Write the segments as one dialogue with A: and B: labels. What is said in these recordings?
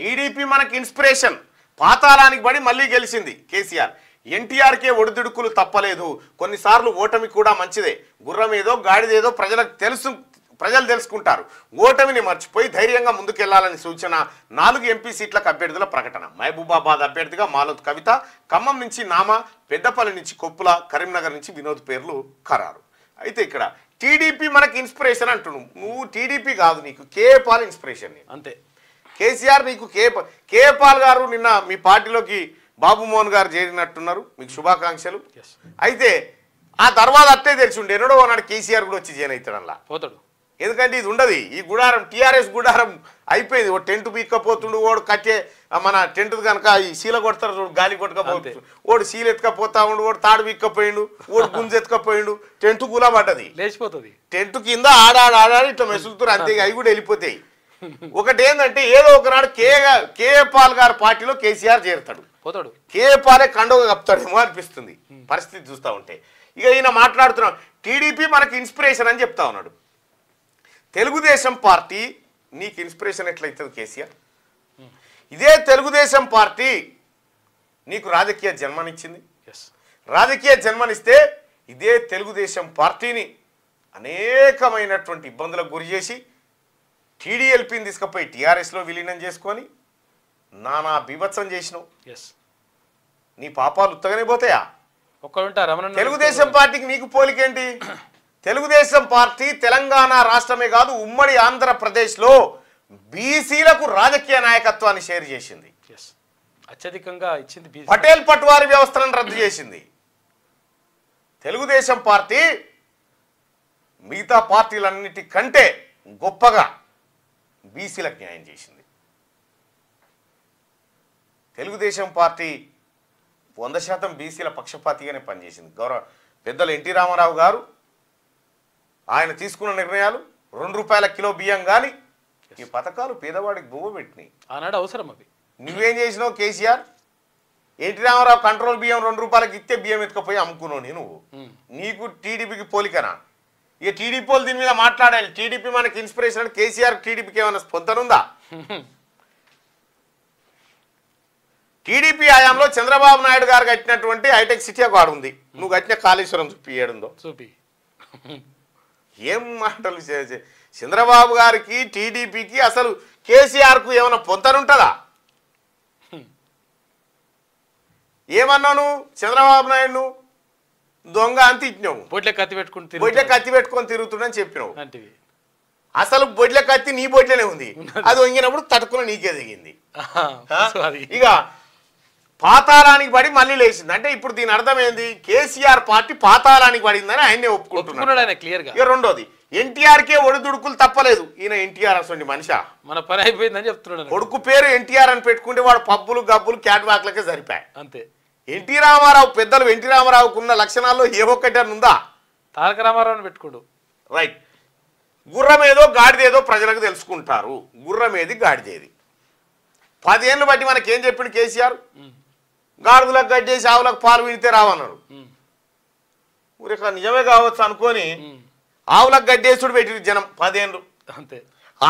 A: TDP మనకి inspiration పాతాళానికి పడి మళ్ళీ గెలిచింది కేసీఆర్ ఎన్టీఆర్కే ఒడిదుడుకులు తప్పలేదు కొన్నిసార్లు ఓటమి కూడా మంచిదే గుర్రం ఏదో గాడిదేదో ప్రజలకు తెలుసు ప్రజలు తెలుసుకుంటారు ఓటమిని మర్చిపోయి ధైర్యంగా ముందుకెళ్లాలని సూచన నాలుగు ఎంపీ సీట్లకు అభ్యర్థుల ప్రకటన మహబూబాబాద్ అభ్యర్థిగా మాలోత్ కవిత ఖమ్మం నుంచి నామ పెద్దపల్లి నుంచి కొప్పుల కరీంనగర్ నుంచి వినోద్ పేర్లు ఖరారు అయితే ఇక్కడ టీడీపీ మనకి ఇన్స్పిరేషన్ అంటున్నావు నువ్వు టీడీపీ కాదు నీకు కేపాల ఇన్స్పిరేషన్ అంతే కేసీఆర్ నీకు కే కేపాల్ గారు నిన్న మీ పార్టీలోకి బాబుమోహన్ గారు చేరినట్టున్నారు మీకు శుభాకాంక్షలు అయితే ఆ తర్వాత అట్టే ఉండే ఎన్నడో నాడు కేసీఆర్ కూడా వచ్చి జాయిన్ అవుతాడు అలా పోతాడు ఎందుకంటే ఇది ఉండదు ఈ గుడారం టీఆర్ఎస్ గుడారం అయిపోయింది ఓ టెంట్ పీక్కపోతుండు ఓడు కట్టే మన టెంట్ కనుక ఈ సీల కొడతారు గాలి కొట్టకపోతుంది ఓడు శీల ఎత్తుకపోతా ఉండు ఓడు తాడు పీక్కపోయిండు ఓడు గుంజ ఎత్తుకపోయిండు టెంట్ కూల పడ్డది లేచిపోతుంది టెంట్ కింద ఆడాడు ఆడాడు ఇట్లా మెసులుతురు అంతే అవి కూడా వెళ్ళిపోతాయి ఒకటి ఏంటంటే ఏదో ఒకనాడు కే కే పాల్ గారి పార్టీలో కేసీఆర్ చేరుతాడు పోతాడు కే పాలే కండోగా కప్తాడేమో అనిపిస్తుంది పరిస్థితి చూస్తూ ఉంటే ఇక ఈయన మాట్లాడుతున్నాం టీడీపీ మనకి ఇన్స్పిరేషన్ అని చెప్తా ఉన్నాడు తెలుగుదేశం పార్టీ నీకు ఇన్స్పిరేషన్ ఎట్లయితుంది కేసీఆర్ ఇదే తెలుగుదేశం పార్టీ నీకు రాజకీయ జన్మనిచ్చింది రాజకీయ జన్మనిస్తే ఇదే తెలుగుదేశం పార్టీని అనేకమైనటువంటి ఇబ్బందులకు గురి చేసి టీడీఎల్పీని తీసుకుపోయి టీఆర్ఎస్లో విలీనం చేసుకొని నానా బీభత్సం చేసినావు ఎస్ నీ పాపాలు ఉత్తగానే పోతాయా తెలుగుదేశం పార్టీకి నీకు పోలికేంటి తెలుగుదేశం పార్టీ తెలంగాణ రాష్ట్రమే కాదు ఉమ్మడి ఆంధ్రప్రదేశ్లో బీసీలకు రాజకీయ నాయకత్వాన్ని షేర్ చేసింది అత్యధికంగా ఇచ్చింది పటేల్ పట్వారి వ్యవస్థలను రద్దు చేసింది తెలుగుదేశం పార్టీ మిగతా పార్టీలన్నిటి కంటే గొప్పగా బీసీలకు న్యాయం చేసింది తెలుగుదేశం పార్టీ వంద శాతం బీసీల పక్షపాతిగానే పనిచేసింది గౌరవ పెద్దలు ఎన్టీ రామారావు గారు ఆయన తీసుకున్న నిర్ణయాలు రెండు రూపాయల కిలో బియ్యం కానీ ఈ పథకాలు పేదవాడికి బొవ్వ పెట్టినాయి ఆనాడు అవసరం అవి నువ్వేం చేసినావు కేసీఆర్ ఎన్టీ రామారావు కంట్రోల్ బియ్యం రెండు రూపాయలకి ఇస్తే బియ్యం ఎత్తుకపోయి అమ్ముకున్నావు నేను నీకు టీడీపీకి పోలికనా ఇక టీడీపీ వాళ్ళు దీని మీద మాట్లాడాలి టీడీపీ మనకి ఇన్స్పిరేషన్ అంటే కేసీఆర్ టీడీపీకి ఏమైనా ఉందా టీడీపీ హయాంలో చంద్రబాబు నాయుడు గారు కట్టినటువంటి హైటెక్ సిటీ ఒక ఉంది నువ్వు కట్టిన కాళేశ్వరం చూపి ఏడుందో చూపి ఏం మాటలు చంద్రబాబు గారికి టీడీపీకి అసలు కేసీఆర్కు ఏమైనా ఏమన్నా ఏమన్నాను చంద్రబాబు నాయుడు దొంగ అంత ఇచ్చినావు బొడ్ల కత్తి పెట్టుకుంటే బొడ్ల కత్తి పెట్టుకొని తిరుగుతుండని చెప్పినావు అసలు బొడ్ల కత్తి నీ బొడ్లనే ఉంది అది వంగినప్పుడు తట్టుకుని నీకే దిగింది ఇక పాతాళానికి పడి మళ్ళీ లేచింది అంటే ఇప్పుడు దీని అర్థం ఏంది కేసీఆర్ పార్టీ పాతాళానికి పడిందని ఆయనే ఒప్పుకుంటున్నాడు రెండోది ఎన్టీఆర్ కే ఒడిదుడుకులు తప్పలేదు ఈయన ఎన్టీఆర్ అసలు మనిషా మన పని అయిపోయిందని చెప్తున్నాడు కొడుకు పేరు ఎన్టీఆర్ అని పెట్టుకుంటే వాడు పబ్బులు గబ్బులు క్యాట్ వాక్లకే సరిపాయి అంతే ఎన్టీ రామారావు పెద్దలు ఎన్టీ రామారావుకు ఉన్న లక్షణాల్లో ఏ ఒక్కటి అని ఉందా తారక రామారావుని పెట్టుకోడు రైట్ గుర్రం ఏదో గాడిదేదో ప్రజలకు తెలుసుకుంటారు గుర్రం ఏది గాడిదేది పదేళ్ళు బట్టి మనకేం చెప్పిండు కేసీఆర్ గాడిదలకు గడ్డేసి ఆవులకు పాలు వినితే రావన్నాడు ఊరిక నిజమే కావచ్చు అనుకొని ఆవులకు గడ్డేసుడు పెట్టింది జనం పదేళ్ళు అంతే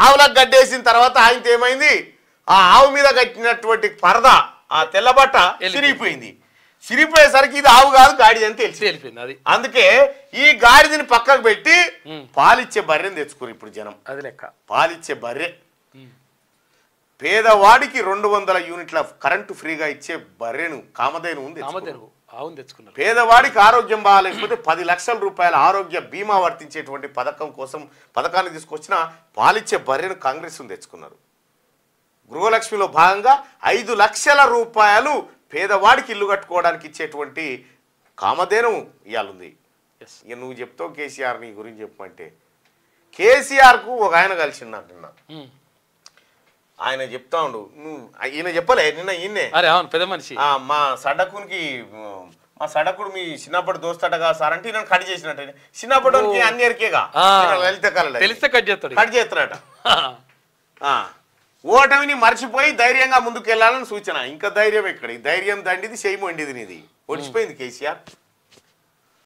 A: ఆవులకు గడ్డేసిన తర్వాత ఆయనతో ఏమైంది ఆ ఆవు మీద కట్టినటువంటి పరద ఆ తెల్లబట్ట తిరిగిపోయింది చిరిపోయేసరికి ఇది ఆవు కాదు గాడిద అని తెలిసి వెళ్ళిపోయింది అది అందుకే ఈ గాడిదని పక్కకు పెట్టి పాలిచ్చే బర్రెని తెచ్చుకుని ఇప్పుడు జనం అది లెక్క పాలిచ్చే బర్రె పేదవాడికి రెండు వందల యూనిట్ల కరెంటు ఫ్రీగా ఇచ్చే బర్రెను కామధేను ఉంది తెచ్చుకున్నారు పేదవాడికి ఆరోగ్యం బాగాలేకపోతే పది లక్షల రూపాయల ఆరోగ్య బీమా వర్తించేటువంటి పథకం కోసం పథకాన్ని తీసుకొచ్చిన పాలిచ్చే బర్రెను కాంగ్రెస్ తెచ్చుకున్నారు గృహలక్ష్మిలో భాగంగా ఐదు లక్షల రూపాయలు పేదవాడికి ఇల్లు కట్టుకోవడానికి ఇచ్చేటువంటి కామధేనం ఇవ్వాలుంది నువ్వు చెప్తావు కేసీఆర్ నీ గురించి చెప్పమంటే కేసీఆర్కు ఒక ఆయన కలిసిండు నిన్న hmm. ఆయన చెప్తా ఉండు నువ్వు ఈయన చెప్పలే నిన్న ఈయనే పెద్ద మనిషి మా సడకునికి మా సడకుడు మీ చిన్నప్పటి దోస్తటగా సార్ అంటే నన్ను కట్ చేసినట్టు చిన్నప్పటి అన్ని ఎరికేగా తెలిస్తే కట్ చేస్తాడు కట్ చేస్తున్నాడు ఓటమిని మర్చిపోయి ధైర్యంగా ముందుకు వెళ్ళాలని సూచన ఇంకా ధైర్యం ఎక్కడ ధైర్యం దండిది చేయమండిది నీది ఒడిచిపోయింది కేసీఆర్